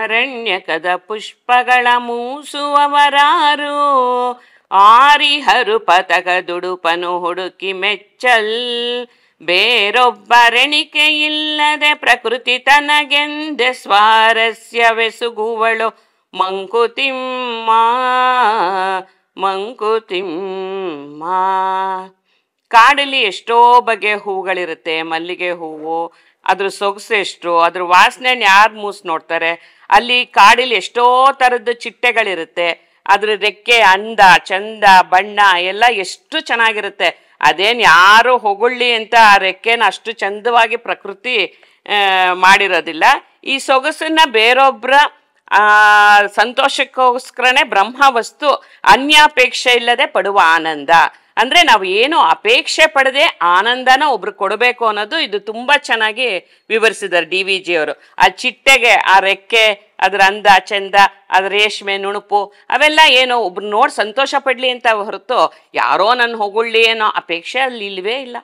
ಅರಣ್ಯಕದ ಪುಷ್ಪಗಳ ಮೂಸುವವರಾರು ಆರಿಹರು ಪತಕ ದುಡುಪನು ಹುಡುಕಿ ಮೆಚ್ಚಲ್ ಬೇರೊಬ್ಬರೆಣಿಕೆ ಇಲ್ಲದೆ ಪ್ರಕೃತಿ ತನಗೆಂದೆ ಸ್ವಾರಸ್ಯವೆಸುಗುವಳು ಮಂಕುತಿಮ್ಮ ಮಂಕುತಿಮ್ಮ ಕಾಡಲ್ಲಿ ಎಷ್ಟೋ ಬಗೆ ಹೂಗಳಿರುತ್ತೆ ಮಲ್ಲಿಗೆ ಹೂವು ಅದ್ರ ಸೊಗಸು ಎಷ್ಟು ಅದ್ರ ವಾಸನೆ ಯಾರು ಮೂಸ್ ನೋಡ್ತಾರೆ ಅಲ್ಲಿ ಕಾಡಿಲಿ ಎಷ್ಟೋ ಥರದ್ದು ಚಿಟ್ಟೆಗಳಿರುತ್ತೆ ಅದ್ರ ರೆಕ್ಕೆ ಅಂದ ಚಂದ ಬಣ್ಣ ಎಲ್ಲ ಎಷ್ಟು ಚೆನ್ನಾಗಿರುತ್ತೆ ಅದೇನು ಯಾರು ಹೊಗಳಿ ಅಂತ ಆ ರೆಕ್ಕೆನ ಅಷ್ಟು ಚಂದವಾಗಿ ಪ್ರಕೃತಿ ಮಾಡಿರೋದಿಲ್ಲ ಈ ಸೊಗಸನ್ನ ಬೇರೊಬ್ಬರ ಸಂತೋಷಕ್ಕೋಸ್ಕರನೇ ಬ್ರಹ್ಮ ವಸ್ತು ಅನ್ಯಾಪೇಕ್ಷೆ ಇಲ್ಲದೆ ಪಡುವ ಆನಂದ ಅಂದ್ರೆ ನಾವು ಏನು ಅಪೇಕ್ಷೆ ಪಡದೆ ಆನಂದನ ಒಬ್ರು ಕೊಡಬೇಕು ಅನ್ನೋದು ಇದು ತುಂಬಾ ಚೆನ್ನಾಗಿ ವಿವರಿಸಿದ್ದಾರೆ ಡಿ ವಿ ಜಿ ಅವರು ಆ ಚಿಟ್ಟೆಗೆ ಆ ರೆಕ್ಕೆ ಅದ್ರ ಅಂದ ಚಂದ ಅದ್ರ ರೇಷ್ಮೆ ನುಣುಪು ಅವೆಲ್ಲ ಏನೋ ಒಬ್ರು ನೋಡಿ ಸಂತೋಷ ಪಡ್ಲಿ ಅಂತ ಹೊರತು ಯಾರೋ ನನ್ನ ಹೊಗಳಿ ಏನೋ ಅಪೇಕ್ಷೆ ಅಲ್ಲಿ ಇಲ್ವೇ ಇಲ್ಲ